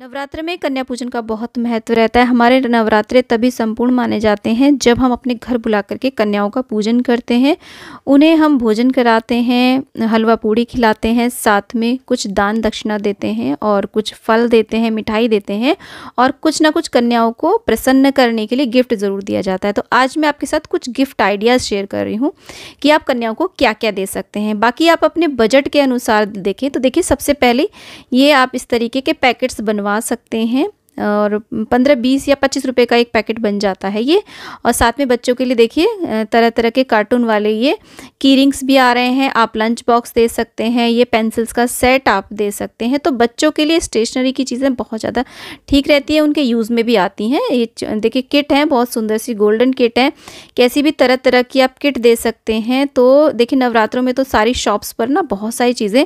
नवरात्र में कन्या पूजन का बहुत महत्व रहता है हमारे नवरात्रे तभी संपूर्ण माने जाते हैं जब हम अपने घर बुला करके कन्याओं का पूजन करते हैं उन्हें हम भोजन कराते हैं हलवा पूड़ी खिलाते हैं साथ में कुछ दान दक्षिणा देते हैं और कुछ फल देते हैं मिठाई देते हैं और कुछ ना कुछ कन्याओं को प्रसन्न करने के लिए गिफ्ट ज़रूर दिया जाता है तो आज मैं आपके साथ कुछ गिफ्ट आइडियाज़ शेयर कर रही हूँ कि आप कन्याओं को क्या क्या दे सकते हैं बाकी आप अपने बजट के अनुसार देखें तो देखिए सबसे पहले ये आप इस तरीके के पैकेट्स बनवा करवा सकते हैं और पंद्रह बीस या पच्चीस रुपये का एक पैकेट बन जाता है ये और साथ में बच्चों के लिए देखिए तरह तरह के कार्टून वाले ये की रिंग्स भी आ रहे हैं आप लंच बॉक्स दे सकते हैं ये पेंसिल्स का सेट आप दे सकते हैं तो बच्चों के लिए स्टेशनरी की चीज़ें बहुत ज़्यादा ठीक रहती है उनके यूज़ में भी आती हैं ये देखिए किट हैं बहुत सुंदर सी गोल्डन किट हैं कैसी भी तरह तरह की आप किट दे सकते हैं तो देखिए नवरात्रों में तो सारी शॉप्स पर ना बहुत सारी चीज़ें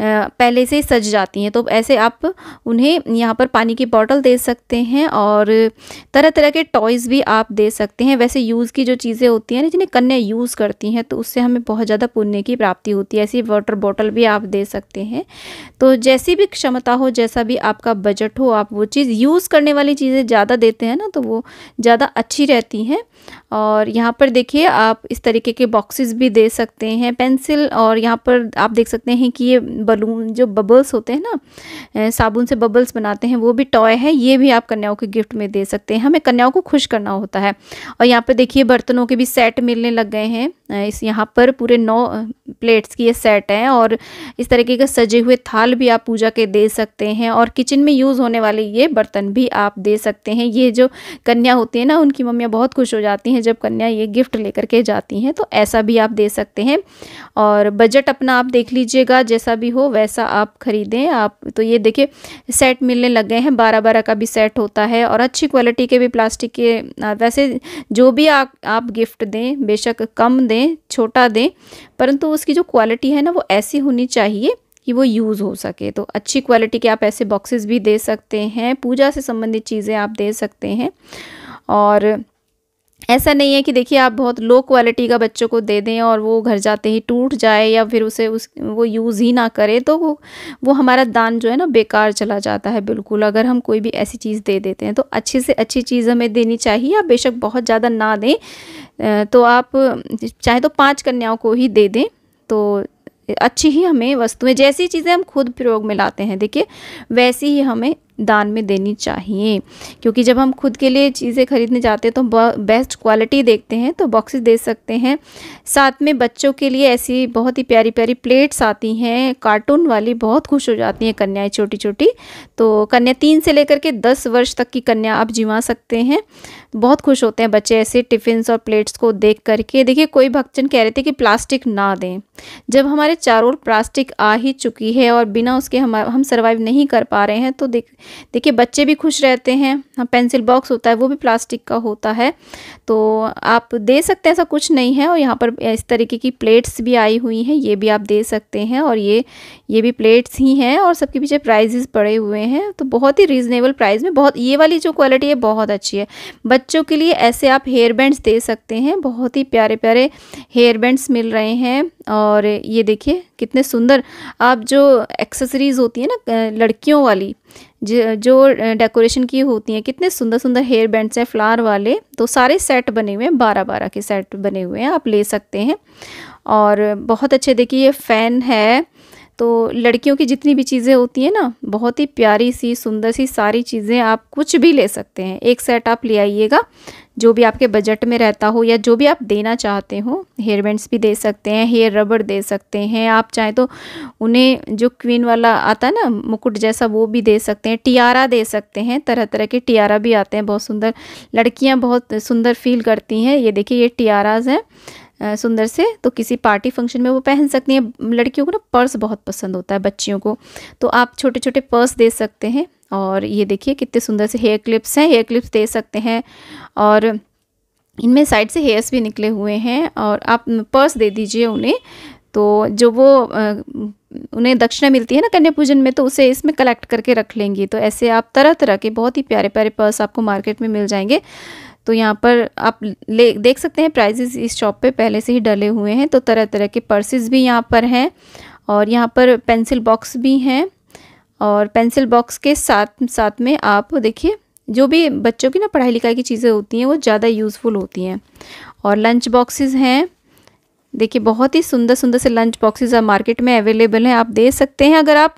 पहले से ही सज जाती हैं तो ऐसे आप उन्हें यहाँ पर पानी की बॉटल दे सकते हैं और तरह तरह के टॉयज़ भी आप दे सकते हैं वैसे यूज़ की जो चीज़ें होती हैं ना जिन्हें कन्या यूज़ करती हैं तो उससे हमें बहुत ज़्यादा पुण्य की प्राप्ति होती है ऐसी वाटर बॉटल भी आप दे सकते हैं तो जैसी भी क्षमता हो जैसा भी आपका बजट हो आप वो चीज़ यूज़ करने वाली चीज़ें ज़्यादा देते हैं ना तो वो ज़्यादा अच्छी रहती हैं और यहाँ पर देखिए आप इस तरीके के बॉक्सेस भी दे सकते हैं पेंसिल और यहाँ पर आप देख सकते हैं कि ये बलून जो बबल्स होते हैं ना साबुन से बबल्स बनाते हैं वो भी टॉय है ये भी आप कन्याओं के गिफ्ट में दे सकते हैं हमें कन्याओं को खुश करना होता है और यहाँ पर देखिए बर्तनों के भी सेट मिलने लग गए हैं इस यहाँ पर पूरे नौ प्लेट्स की ये सेट हैं और इस तरीके के सजे हुए थाल भी आप पूजा के दे सकते हैं और किचन में यूज़ होने वाले ये बर्तन भी आप दे सकते हैं ये जो कन्या होती है ना उनकी मम्मियाँ बहुत खुश हो जाती हैं जब कन्या ये गिफ्ट लेकर के जाती हैं तो ऐसा भी आप दे सकते हैं और बजट अपना आप देख लीजिएगा जैसा भी हो वैसा आप ख़रीदें आप तो ये देखिए सेट मिलने लग गए हैं बारह बारह का भी सेट होता है और अच्छी क्वालिटी के भी प्लास्टिक के वैसे जो भी आप आप गिफ्ट दें बेशक कम दें छोटा दें परंतु उसकी जो क्वालिटी है ना वो ऐसी होनी चाहिए कि वो यूज़ हो सके तो अच्छी क्वालिटी के आप ऐसे बॉक्सेस भी दे सकते हैं पूजा से संबंधित चीज़ें आप दे सकते हैं और ऐसा नहीं है कि देखिए आप बहुत लो क्वालिटी का बच्चों को दे दें और वो घर जाते ही टूट जाए या फिर उसे उस वो यूज़ ही ना करे तो वो वो हमारा दान जो है ना बेकार चला जाता है बिल्कुल अगर हम कोई भी ऐसी चीज़ दे देते हैं तो अच्छी से अच्छी चीज़ हमें देनी चाहिए आप बेशक बहुत ज़्यादा ना दें तो आप चाहे तो पाँच कन्याओं को ही दे दें तो अच्छी ही हमें वस्तुएं जैसी चीज़ें हम खुद प्रयोग में लाते हैं देखिए वैसी ही हमें दान में देनी चाहिए क्योंकि जब हम खुद के लिए चीज़ें खरीदने जाते हैं तो बेस्ट क्वालिटी देखते हैं तो बॉक्सेस दे सकते हैं साथ में बच्चों के लिए ऐसी बहुत ही प्यारी प्यारी प्लेट्स आती हैं कार्टून वाली बहुत खुश हो जाती हैं कन्याएँ छोटी छोटी तो कन्या तीन से लेकर के दस वर्ष तक की कन्या आप जिमा सकते हैं बहुत खुश होते हैं बच्चे ऐसे टिफ़िन और प्लेट्स को देख करके देखिए कोई भक्तजन कह रहे थे कि प्लास्टिक ना दें जब हमारे चारों ओर प्लास्टिक आ ही चुकी है और बिना उसके हम हम सर्वाइव नहीं कर पा रहे हैं तो देख देखिए बच्चे भी खुश रहते हैं हाँ, पेंसिल बॉक्स होता है वो भी प्लास्टिक का होता है तो आप दे सकते हैं ऐसा कुछ नहीं है और यहाँ पर इस तरीके की प्लेट्स भी आई हुई हैं ये भी आप दे सकते हैं और ये ये भी प्लेट्स ही हैं और सबके पीछे प्राइजेस पड़े हुए हैं तो बहुत ही रीज़नेबल प्राइस में बहुत ये वाली जो क्वालिटी है बहुत अच्छी है बच्चों के लिए ऐसे आप हेयर बैंड्स दे सकते हैं बहुत ही प्यारे प्यारे हेयर बैंड्स मिल रहे हैं और ये देखिए कितने सुंदर आप जो एक्सेसरीज़ होती है ना लड़कियों वाली जो डेकोरेशन की होती हैं कितने सुंदर सुंदर हेयर बैंड्स हैं फ्लावर वाले तो सारे सेट बने हुए हैं बारह बारह के सेट बने हुए हैं आप ले सकते हैं और बहुत अच्छे देखिए ये फ़ैन है तो लड़कियों की जितनी भी चीज़ें होती हैं ना बहुत ही प्यारी सी सुंदर सी सारी चीज़ें आप कुछ भी ले सकते हैं एक सेट आप ले आइएगा जो भी आपके बजट में रहता हो या जो भी आप देना चाहते हो हेयर बैंड्स भी दे सकते हैं हेयर रबड़ दे सकते हैं आप चाहें तो उन्हें जो क्वीन वाला आता है ना मुकुट जैसा वो भी दे सकते हैं टियारा दे सकते हैं तरह तरह के टियारा भी आते हैं बहुत सुंदर लड़कियाँ बहुत सुंदर फील करती हैं ये देखिए ये टियाराज हैं सुंदर से तो किसी पार्टी फंक्शन में वो पहन सकती हैं लड़कियों को ना पर्स बहुत पसंद होता है बच्चियों को तो आप छोटे छोटे पर्स दे सकते हैं और ये देखिए कितने सुंदर से हेयर क्लिप्स हैं हेयर क्लिप्स दे सकते हैं और इनमें साइड से हेयर्स भी निकले हुए हैं और आप पर्स दे दीजिए उन्हें तो जो वो उन्हें दक्षिणा मिलती है ना कन्या पूजन में तो उसे इसमें कलेक्ट करके रख लेंगी तो ऐसे आप तरह तरह के बहुत ही प्यारे प्यारे पर्स आपको मार्केट में मिल जाएंगे तो यहाँ पर आप ले देख सकते हैं प्राइजेस इस शॉप पे पहले से ही डले हुए हैं तो तरह तरह के पर्सेस भी यहाँ पर हैं और यहाँ पर पेंसिल बॉक्स भी हैं और पेंसिल बॉक्स के साथ साथ में आप देखिए जो भी बच्चों की ना पढ़ाई लिखाई की चीज़ें होती हैं वो ज़्यादा यूज़फुल होती हैं और लंच बॉक्सेस हैं देखिए बहुत ही सुंदर सुंदर से लंच बॉक्सेस अब मार्केट में अवेलेबल हैं आप दे सकते हैं अगर आप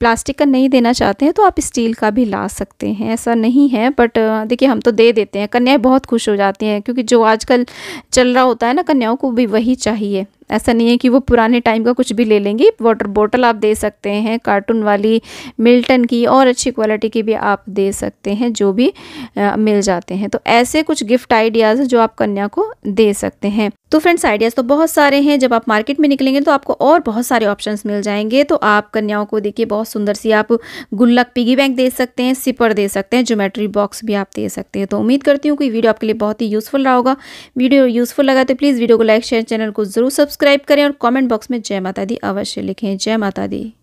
प्लास्टिक का नहीं देना चाहते हैं तो आप स्टील का भी ला सकते हैं ऐसा नहीं है बट देखिए हम तो दे देते हैं कन्याएं बहुत खुश हो जाती हैं क्योंकि जो आजकल चल रहा होता है ना कन्याओं को भी वही चाहिए ऐसा नहीं है कि वो पुराने टाइम का कुछ भी ले लेंगी वाटर बॉटल आप दे सकते हैं कार्टून वाली मिल्टन की और अच्छी क्वालिटी की भी आप दे सकते हैं जो भी आ, मिल जाते हैं तो ऐसे कुछ गिफ्ट आइडियाज़ जो आप कन्या को दे सकते हैं तो फ्रेंड्स आइडियाज़ तो बहुत सारे हैं जब आप मार्केट में निकलेंगे तो आपको और बहुत सारे ऑप्शंस मिल जाएंगे तो आप कन्याओं को देखिए बहुत सुंदर सी आप गुल्लक पिगी बैंक दे सकते हैं सिपर दे सकते हैं ज्योमेट्री बॉक्स भी आप दे सकते हैं तो उम्मीद करती हूँ कि वीडियो आपके लिए बहुत ही यूज़फुल रहा होगा वीडियो यूज़फुल लगा तो प्लीज़ वीडियो को लाइक शेयर चैनल को ज़रूर सब्सक्राइब सब्सक्राइब करें और कमेंट बॉक्स में जय माता दी अवश्य लिखें जय माता दी